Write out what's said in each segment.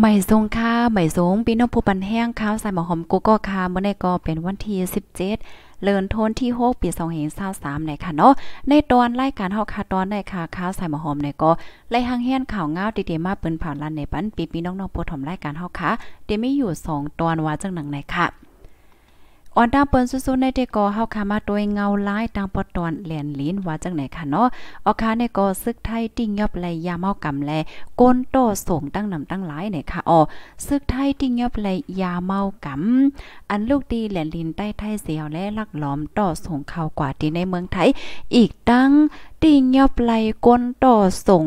ไม่ทรงค่าไม่ทรงพี่น้องผู้ปันแห้งข้าวใส่หมอหอมกุ๊กก็ค่ะเมื่อในก็เป็นวันที่17เลือนทนที่6ปี2023ในค่ะเนาะในตอนรายการเฮาค่ะตอนในค่ะข้าวใส่หมอหอมในก็ไล่หังเฮียนข่าวง้าวดีๆมาเปิ้นผ่านลันในปันปีพี่น้องๆผู้ถมรายการเฮาค่ะเดี๋ยวมีอยู่ 2 ตอนว่าจังหนังไหนค่ะออนดาเปิ้นสู้ๆในเตกอเฮาคามาตวยเงาลายตางปอตอนแหลนลิ้นว่าจังไหนคะเนาะออคาในกอซึกไทยติ้งยอบไหลยาเมากาแลก้นโตส่งตั้งนำตั้งหลายเนี่ยค่ะอ๋อซึกไทยติ้งยอบไหลยาเมากาอันลูกดีแหลนลิ้นใต้ไทยเสียวและลักล้อมต่อส่งเข้ากว่าที่ในเมืองไทยอีกตั้งติงยอบไลก้นต่อส่ง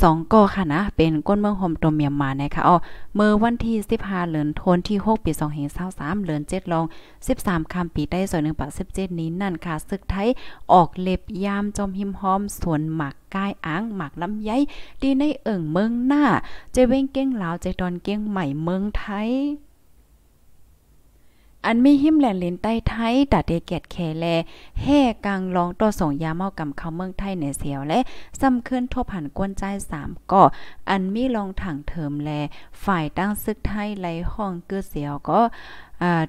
สองก่อค่ะนะเป็นก้นเมืองห่มตมเมียมมานะคะอ๋อเมื่อวันที่15เหรือนทนที่6ปี2 5 2 3เหนือน7ลอง13คำปีได้ส่วนหนึ่งปะ17นี้นั่นค่ะศึกไทยออกเล็บยามจอมหิมหอมสวนหมักกายอ้างหมักลำไยดีในเอิ่งเมืองหน้าเจเวงเก้งลาวเจดอนเก้งใหม่เมืองไทยอันมีหิมแหลนเลนใต้ไทยตดเดเกียดแคแลแห่กังร้องต่อส่งยาเมากำเข้าเมืองไทยในเสียวและซ้ำขึ้นทบหันก้นใจสามก่ออันมีลองถังเทิมแล ฝ่ายตั้งซึกไทยไหลห้องกือเสียวก็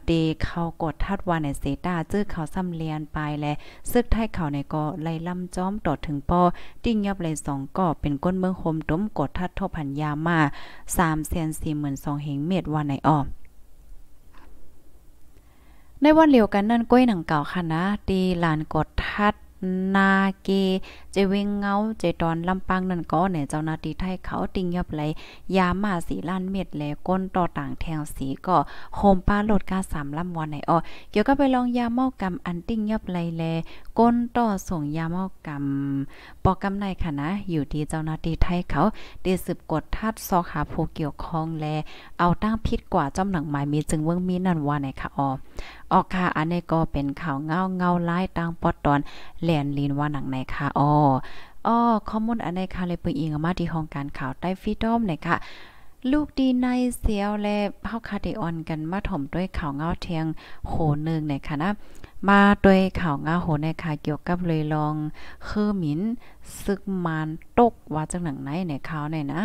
เดเขากดทัดวานในเซตาจื้อเขาซ้ำเลียนไปและซึกไทยเขาในก็ไล่ลำจ้อมต่อถึงปอติ้งยับเลยสองก่อเป็นก้นเมืองโฮมต้มกดทัดทบพันยามาสามแสนสี่หมื่นสองเหงเมตรวานในออในวันเดียวกันนั่นก้อยหนังเก่าค่ะนะตีหลานกดทัดนาเกเจเวงเงาเจตอนลำปางนั่นก็เนี่ยเจ้านาตีไทยเขาติงยับไหลยามาสีล้านเม็ดแหลก้นต่อต่างแทงสีก็โฮมป้าโหลดกาสามลำวันไหนอ๋อเกี่ยวก็ไปลองยาหม้อกำอันติงยับไหลแลก้นต่อส่งยามอกกรรมปอกกรรมในค่ะนะ อยู่ที่เจ้าหน้าที่ไทยเขาได้สืบกดทัดซอกหาผู้เกี่ยวข้องแลเอาตั้งพิษกว่าจ้อมหนังหมายมีจึงเวิ้งมีนั่นว่าในค่ะออออกค่ะอันนี้ก็เป็นข่าวเงาเงาไล่ตั้งปอดตอนแลนลีนว่าหนังไหนค่ะอ๋ออ้อข้อมูลอันในค่ะเลยเปิงอิงมาที่ห้องการข่าวใต้ฟีดอมหนยค่ะลูกดีในเสียวและเฮาคาเดออนกันมาถมด้วยข่าวเงาเทียงโหนึงในค่ะนะมาด้วยข่าวเงาโหในค่ะเกี่ยวกับเลยลองคือหมินซึกมานตกว่าจังหนังไหนในข่าวไหนนะ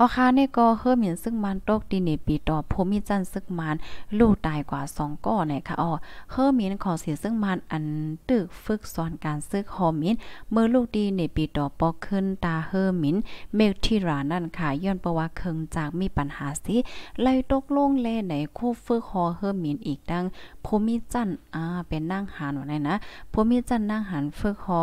อ๋อค่ะนี่ก็เฮือหมินซึ่งมันตกดีในปีต่อภูมิจันซึ่งมันลูกตายกว่า2ก่อเนค่ะอ๋อเฮือหมินขอเสียซึ่งมันอันตึกฝึกสอนการซึกฮอมินเมื่อลูกดีในปีต่อปอกขึ้นตาเฮิมมินเมลทีรานั่นค่ะย้อนประวติเคิงจากมีปัญหาสิไล่ตกลงเลในคู่ฝึกฮอเฮิมมินอีกดังภูมิจันอ่า เป็นนั่งหานวันไหนนะภูมิจันนั่งหานฝึกฮอ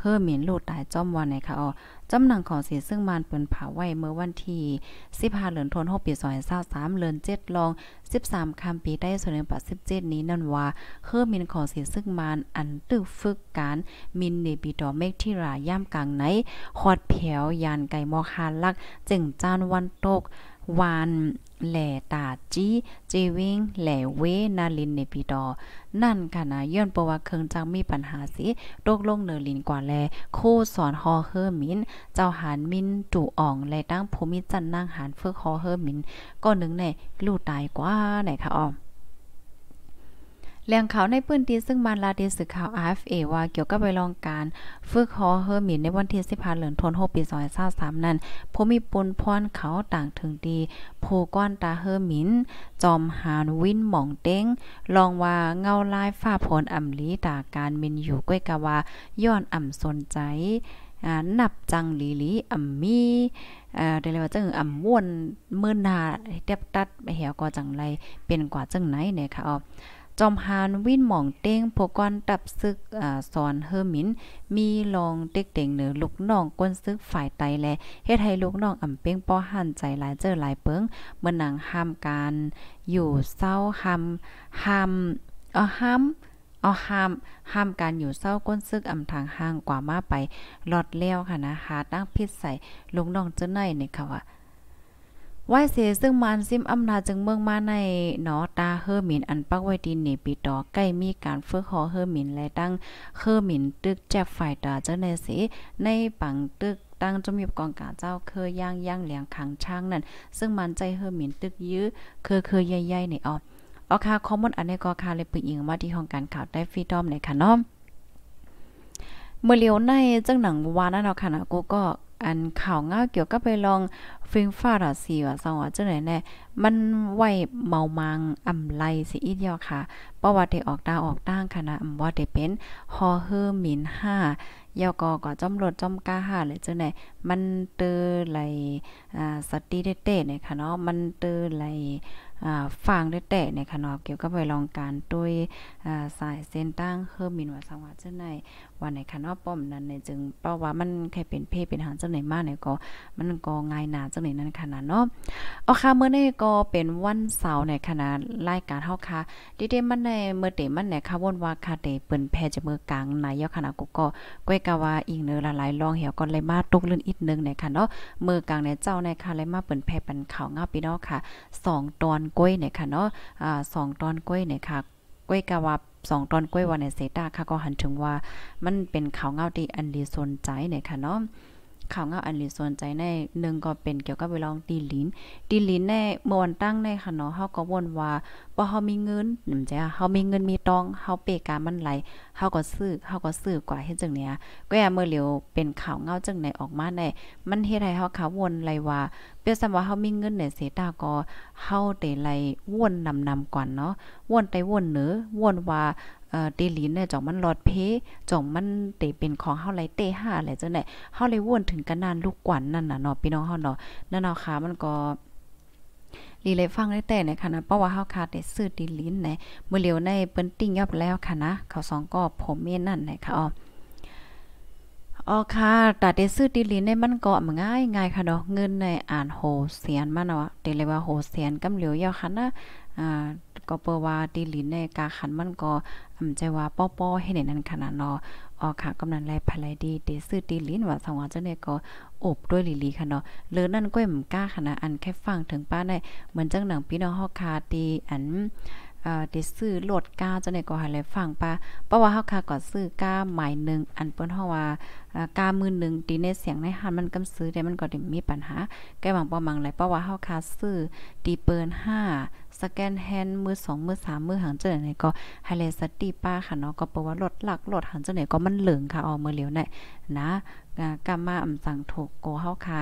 เฮิมมินลูกตายจอมวันไหนค่ะอ๋อจำหนังของเสียซึ่งมานเปินผ่าไว้เมื่อวันที่15เดือนธันวาคมปี2023เดือน7ลอง13คำปีได้ส่วนในปัจ17นี้นั่นว่า เครือมินของเสียซึ่งมานอันตึกฝึกการ มินในีิ่อเมกที่ราย่ามกลางไหนขอดแผวยานไก่มอคาลัก จึงจานวันตกวานแหล่ตาจี้เจวิงแหล่เว นาลินในปีดอ นั่นค่ะนะย้อนประวัติเคิงจังมีปัญหาสิโตกลงเนอลินกว่าแลโคสอนฮอเฮอร์มิน เจ้าหานมินจ่อ่องและตั้งภูมิ จันนั่งหานเฟือฮอเฮอร์มิน ก็หนึ่งในลูกตายกว่าไหนค่ะอ้อมลี้่งเขาในพื้นที่ซึ่งมันลาเดสื่ข่าว RFA ว่าเกี่ยวกับไปลองการฝึกฮอเฮอร์มินในวันที่15เหลือนทน 6 ปี2023นั้นผู้มีปุนพรเขาต่างถึงดีผู้ก้อนตาเฮอร์มิน จอมหานวินหม่องเต้งลองว่าเงาลายฝ้าผลอ่ำลีตาการมินอยู่ก้วยกะว่าย้อนอ่ำสนใจนับจังหลีหลีอ่ำมีได้เลยว่าจางอ่ำม้วนเมื่อนาเดียบตัดเหี่ยวกอจังไรเป็นกว่าจังไหนเนี่ยค่ะอ๋อจอมฮานวิ่นหม่องเต้งพกอนตับซึกอสอนเฮอร์มิน มีลองเด็กเต่งเหนือลูกน้องก้นซึกฝ่ายไตแลเฮ็ดให้ลูกน้องอ่ำเป้งป้อหันใจหลายเจอหลาย เปิง เมื่อหนังห้ามการอยู่เศร้าห้ามห้ามเอาห้ามเอาห้ามห้ามการอยู่เศร้าก้นซึกอำทางห้างกว่ามาไปหลอดเลี้ยวค่ะนะคะตั้งพิษใส่ลูกน้องเจ้าหน่อยนี่ค่ะว่าว่าเสซึ่งมันซิมอำนาจจึงเมืองมาในเนาะตาเฮอหมินอันปักไว้ดินนปีต่อใกล้มีการฝึกหอเฮอหมินและตั้งเฮอหมินตึกแจ็บฝ่ายตาเจ้าในสีในปังตึกตั้งจมีกองการเจ้าเคยย่างย่างเหลียงขังช่างนั่นซึ่งมันใจเฮอหมินตึกยื้อเคยเคยใหญ่ๆในออกออคาคอมมอนอันในกอคาเลยปึกยิงมาที่ห้องการข่าวได้ฟรีดอมในค่ะน้อมเมื่อเลียวในจังหนังวานั่นเนาะค่ะนะกูก็อันข่าวเงาเกี่ยวกับไปลองฟิงฟ้ารอสีว่าซองว่าจังไหนแน่มันไหวเมามังอำไลสิอีเดียวค่ะเพราะว่าได้ออกตาออกตั้งคณะอำว่าได้เป็นฮอเฮอร์มิน5ยอกอก็จอมรถจอมกาหาเลยจังไหนมันเตอไหลอ่าสติเตเตเนี่ยค่ะเนาะมันเตอไหลฟางได้แต่ในขนอบเกี่ยวกับไปลองการด้วยสายเส้นตั้งเฮิร์มินวัสังวัดเช่นในวันในขนอป้อมนั้นในจึงเพราะว่ามันแค่เป็นเพศเป็นหางเจ้าไหนมากเนี่ยก็ มันก็ง่ายหนาเจ้าไหนนั้นขนาดเนาะเอาค่ะเมื่อในก็เป็นวันเสาร์ในขณะรายการเท่าค่ะดิเดมันในเมื่อเตมันในค่ะวนว่าคาเตเปิ้นแพจะมือกลางนาอขณะกุก็ก้วยกาว่าอีกเนื้อละลายลรองเหี่ยวก็เลยมาตกลื่นอีกนึงในค่ะเนาะมือกลางในเจ้าในค่ะเลยมาเปิ้นแพป็นข่าวงาปีนอกค่ะ 2 ตอนก้อยเนี่ยค่ะเนาะอ่าสองตอนก้อยเนี่ยค่ะก้อยกะว่าสองตอนก้อยวันในเซตาค่ะก็หันถึงว่ามันเป็นข่าวเงาดีอันดีสนใจเนี่ยค่ะเนาะข่าวเงาอันลีสนใจในหนึ่งก็เป็นเกี่ยวกับไปลองตีลิ้นตีลิ้นในเมื่อวันตั้งในค่ะเนาะเขาก็วนว่าบ่เขามีเงินหนึ่งจ้ะเขามีเงินมีตองเขาเปกามันไหลเขาก็ซื้อเขาก็ซื้อกว่าเฮ็ดจังเนี้ยก็อย่าเมื่อเหลียวเป็นข่าวเงาจังในออกมาในมันเฮ็ดให้เขาขาวนไรว่าเปรียบสมว่าเขามีเงินเนี่ยเสตาก็เฮาแต่ไหลวนนำนำก่อนเนาะวนไปวนเหนือวนว่าเตลินเนี่ยจ่องมันหลอดเพจ่องมันเตเป็นของเฮาไหลเตห้าอะไรจังได๋เฮาเลยว่นถึงกันนานลูกกวนนั่นน่ะเนาะพี่น้องเฮาเนาะนั่นเนาะค่ะมันก็ลีเลยฟังได้แต่ในคณะเพราะว่าเฮาคาดได้ซื้อดินลิ้นนเมื่อเหลียวในเปิ้นติ้งยับแล้วค่ะนะเขาสองก็ผมเมนั่นนะคะอ๋ออ๋อค่ะต่เได้ซื้อดินลิ้นในมันก็ง่ายง่ายค่ะเนาะเงินในอ่านโหเสียนมาเนาะเตเลยว่าโหเสียนกำเหลียวเยอค่ะนะอ่าก็เปว่าตีลินในกาขันมันก็อำใจว่าป้อป้อให้ในนั้นขนาดนาออค่ะกำนันไรลายดีเดซื้อตีลินว่าสองวัเจ้าเนี่ยก็อบด้วยลีลีค่ะเนาะเลือนั่นก็ยหมกล้าขนาดอันแค่ฟังถึงป้าไน้เหมือนจังหนังพี่น้องฮอกคาตีอันเอ่อด้ซื้อโหลดกาจังได๋ก็หาแลฟังปะเพราะว่าเฮาค่ะก็ซื้อกาหมายนึงอันเปิ้นเฮาว่ากามือนึงตีในเสียงในหันมันกำซื้อได้ มันก็ได้มีปัญหา แก้บางบ่มังหลายเพราะว่าเฮาค่ะซื้อตีเปิ้น5สแกนแฮนมือ2มือ3มือหางจังได๋ก็ไฮไลท์สติป้าค่ะเนาะก็เพราะว่าลดหลักลดหางจังได๋ก็มันเหลืองค่ะออมือเหลียวไหนนะกามาอำสั่งถูกโกเฮาค่ะ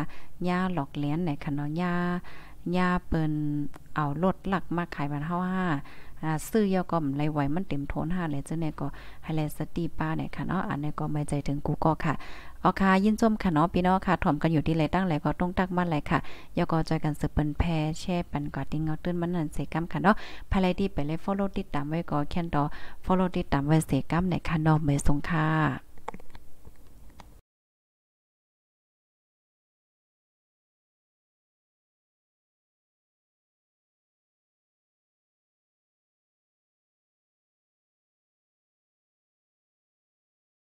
ย่าหลอกเลี้ยนไหนค่ะเนาะย่าย่าเปิ้นเอาลดหลักมาขายบ้านเฮา5อ่าซื้อยาก็ไหลไหวมันเต็มโทนหาแลจังได๋ก็ให้แลสติป้าเนี่ยค่ะเนาะอันนี้ก็ไม่ใจถึงกูก็ค่ะเอาค่ะยินจมค่ะ เนาะพี่น้องค่ะถ่อมกันอยู่ที่ไรตั้งไรก็ต้องตักมันไรค่ะยาก็จอยกันสืบเป็นแพรแช่ปันกอดติ้งเงาตื้นมันนั่น เสกัมค่ะเนาะภายไรที่ไปเลยฟอลโล่ติดตามไว้ก็แค่นดอฟอลโล่ติดตามไว้เสกัมในค่ะเนาะเม่สงค่ะ